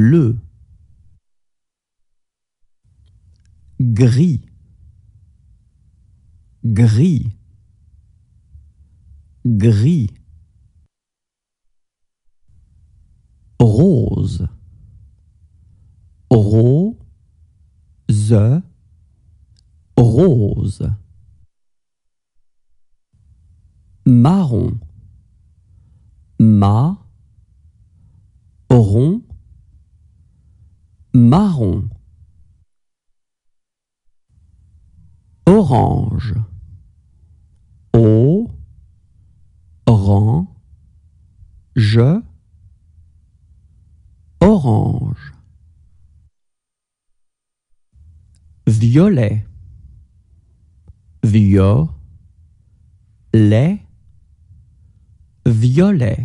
Le gris, gris, gris, rose, rose, rose, marron, ma, rond, marron orange o je, orange violet violet violet